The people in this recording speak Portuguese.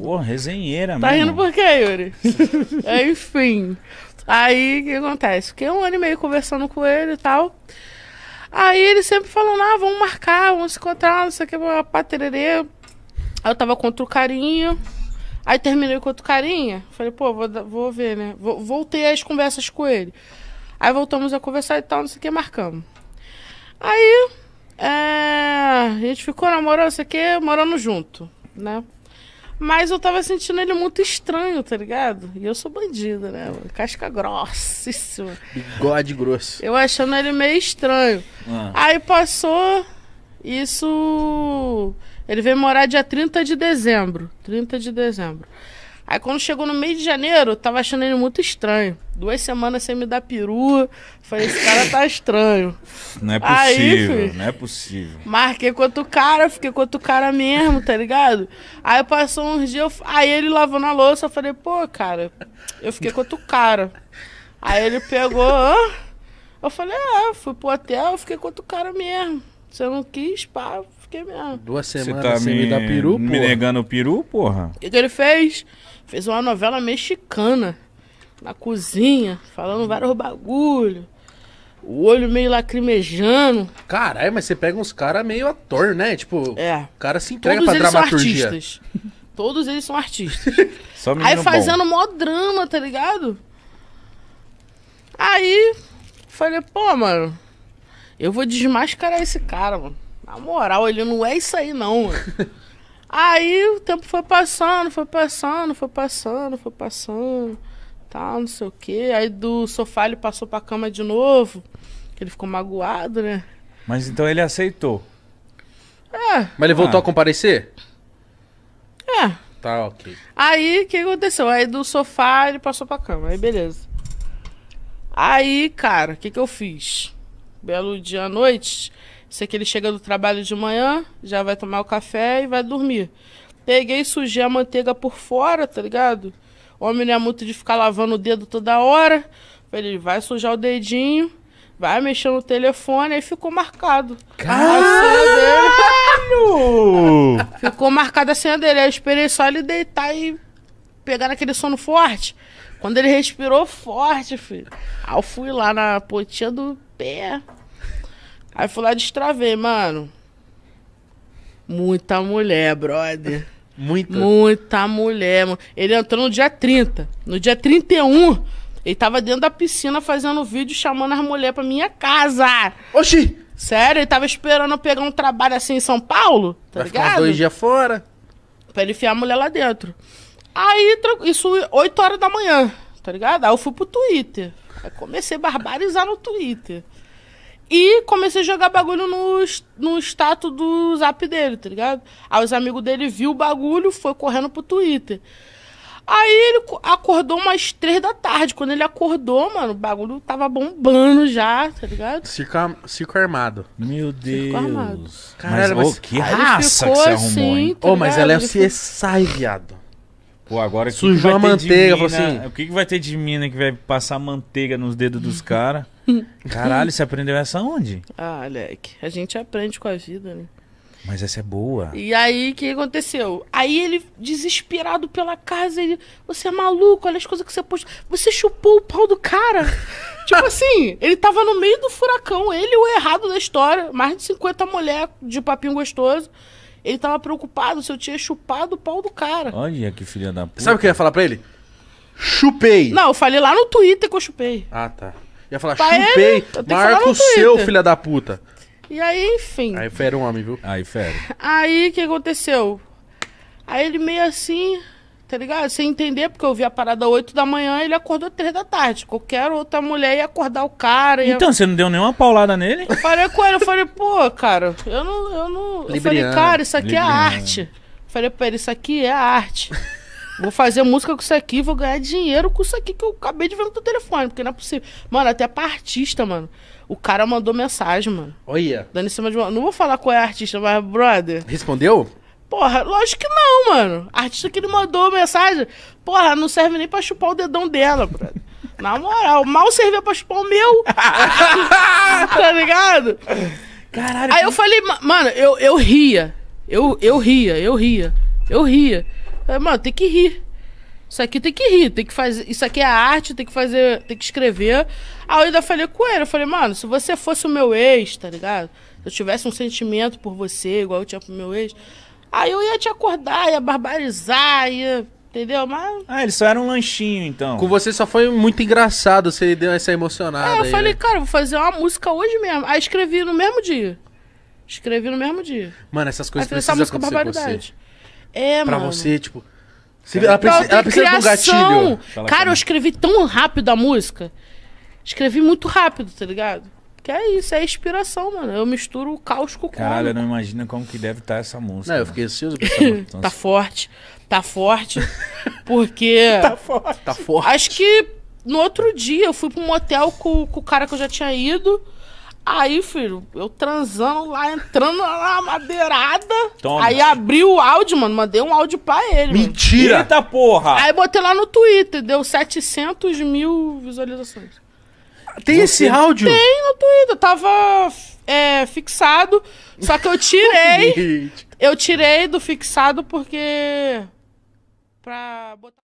Pô, resenheira tá Tá rindo por quê, Yuri? Enfim. Aí o que acontece? Fiquei um ano e meio conversando com ele e tal. Aí ele sempre falando, ah, vamos marcar, vamos se encontrar, não sei o que, patererê. Aí eu tava contra o carinha. Aí terminei com outro carinha. Falei, pô, vou, vou ver, né? Voltei as conversas com ele. Aí voltamos a conversar e tal, não sei o que, marcamos. Aí é, a gente ficou namorando, não sei o que, morando junto, né? Mas eu tava sentindo ele muito estranho, tá ligado? E eu sou bandida, né? Casca grossíssima. Bigode grosso. Eu achando ele meio estranho. Ah. Aí passou. Isso. Ele veio morar dia 30 de dezembro. 30 de dezembro. Aí quando chegou no meio de janeiro, tava achando ele muito estranho. Duas semanas sem me dar perua. Falei, esse cara tá estranho. Não é possível, Aí, não é possível. Marquei com outro cara, fiquei com outro cara mesmo, tá ligado? Aí passou uns dias, eu... aí ele lavando a louça, eu falei, pô, cara, eu fiquei com outro cara. Aí ele pegou, Hã? eu falei, ah, fui pro hotel, eu fiquei com outro cara mesmo. Você não quis, pá, fiquei mesmo. Duas semanas tá sem me, me dar peru, porra. Me negando o peru, porra? O que, que ele fez? Fez uma novela mexicana. Na cozinha, falando vários bagulho. O olho meio lacrimejando. Caralho, mas você pega uns caras meio ator, né? Tipo, é. o cara se entrega Todos pra eles dramaturgia. São artistas. Todos eles são artistas. Aí fazendo mó drama, tá ligado? Aí, falei, pô, mano, eu vou desmascarar esse cara, mano. Na moral, ele não é isso aí, não, mano. aí o tempo foi passando, foi passando, foi passando, foi passando. tá, não sei o quê. Aí do sofá ele passou pra cama de novo. Que ele ficou magoado, né? Mas então ele aceitou. É. Mas ele voltou ah. a comparecer? É. Tá, ok. Aí o que aconteceu? Aí do sofá ele passou pra cama. Aí beleza. Aí, cara, o que, que eu fiz? belo dia à noite. Sei que ele chega do trabalho de manhã, já vai tomar o café e vai dormir. Peguei e sujei a manteiga por fora, tá ligado? Homem não é muito de ficar lavando o dedo toda hora. Ele vai sujar o dedinho, vai mexer no telefone, aí ficou marcado. Caralho! ficou marcada a senha dele. Aí eu esperei só ele deitar e pegar naquele sono forte. Quando ele respirou forte, filho. Aí eu fui lá na potinha do pé. Aí fui lá destravei, mano. Muita mulher, brother. Muita? Muita mulher, mano. Ele entrou no dia 30. No dia 31, ele tava dentro da piscina fazendo vídeo chamando as mulheres pra minha casa. Oxi! Sério, ele tava esperando eu pegar um trabalho assim em São Paulo, tá Vai ligado? Ficar dois dias fora. Pra ele enfiar a mulher lá dentro. Aí, isso 8 horas da manhã, tá ligado? Aí eu fui pro Twitter. Aí comecei a barbarizar no Twitter. E comecei a jogar bagulho no, no status do zap dele, tá ligado? Aí os amigos dele viu o bagulho, foi correndo pro Twitter. Aí ele acordou umas três da tarde. Quando ele acordou, mano, o bagulho tava bombando já, tá ligado? Circo, circo armado. Meu Deus. Circo armado. Caralho, mas, mas... que raça que você arrumou, assim, Tá oh, mas ela é o CSI, viado. Pô, agora que Sujou que a manteiga, assim. O que, que vai ter de mina que vai passar manteiga nos dedos dos caras? Caralho, você aprendeu essa onde? Ah, Alec, a gente aprende com a vida, né? Mas essa é boa. E aí, o que aconteceu? Aí ele, desesperado pela casa, ele. Você é maluco, olha as coisas que você postou. Você chupou o pau do cara. tipo assim, ele tava no meio do furacão, ele o errado da história. Mais de 50 mulheres de papinho gostoso. Ele tava preocupado se eu tinha chupado o pau do cara. Olha que filha da puta. Sabe o que eu ia falar pra ele? Chupei. Não, eu falei lá no Twitter que eu chupei. Ah, tá. Eu ia falar, pra chupei, ele, marca o seu, filha da puta. E aí, enfim. Aí fera um homem, viu? Aí fera. Aí, o que aconteceu? Aí ele meio assim, tá ligado? Sem entender, porque eu vi a parada 8 da manhã e ele acordou 3 da tarde. Qualquer outra mulher ia acordar o cara. Ia... Então, você não deu nenhuma paulada nele? Eu falei com ele, eu falei, pô, cara, eu não. Eu, não... eu falei, cara, isso aqui é Libriano. é arte. Eu falei pra ele, isso aqui é arte. Vou fazer música com isso aqui, vou ganhar dinheiro com isso aqui que eu acabei de ver no teu telefone, porque não é possível. Mano, até pra artista, mano. O cara mandou mensagem, mano. Olha. Dando em cima de uma. Não vou falar qual é a artista, mas, brother. Respondeu? Porra, lógico que não, mano. A artista que ele mandou mensagem, porra, não serve nem pra chupar o dedão dela, brother. Na moral, mal servia pra chupar o meu. tá ligado? Caralho. Aí que... eu falei, mano, eu, eu ria. Eu, eu ria, eu ria. Eu ria. falei, mano, tem que rir. Isso aqui tem que rir, tem que fazer. Isso aqui é arte, tem que fazer, tem que escrever. Aí eu ainda falei com ele, eu falei, mano, se você fosse o meu ex, tá ligado? Se eu tivesse um sentimento por você, igual eu tinha pro meu ex, Aí eu ia te acordar, ia barbarizar, ia. Entendeu? Mas. Ah, ele só era um lanchinho, então. Com você só foi muito engraçado, você deu essa emocionada. É, eu aí, falei, né? cara, vou fazer uma música hoje mesmo. Aí escrevi no mesmo dia. Escrevi no mesmo dia. Mano, essas coisas aí, precisam essa acontecer é com você. É, pra mano. você, tipo... Você, então, ela, ela precisa de um gatilho. Cara, eu escrevi tão rápido a música. Escrevi muito rápido, tá ligado? Que é isso, é inspiração, mano. Eu misturo o caos com o Caralho, eu não imagina como que deve estar tá essa música. Não, eu fiquei ansioso pra essa música. Então, tá assim. forte. Tá forte. Porque. tá forte. Tá forte. Acho que no outro dia eu fui pra um motel com, com o cara que eu já tinha ido. Aí, filho, eu transando lá, entrando lá na madeirada. Toma. Aí abri o áudio, mano. Mandei um áudio pra ele. Mentira! Mano. Eita porra! Aí botei lá no Twitter, deu 700 mil visualizações. Tem Você... esse áudio? Tem no Twitter. Tava é, fixado, só que eu tirei. eu tirei do fixado porque. pra botar.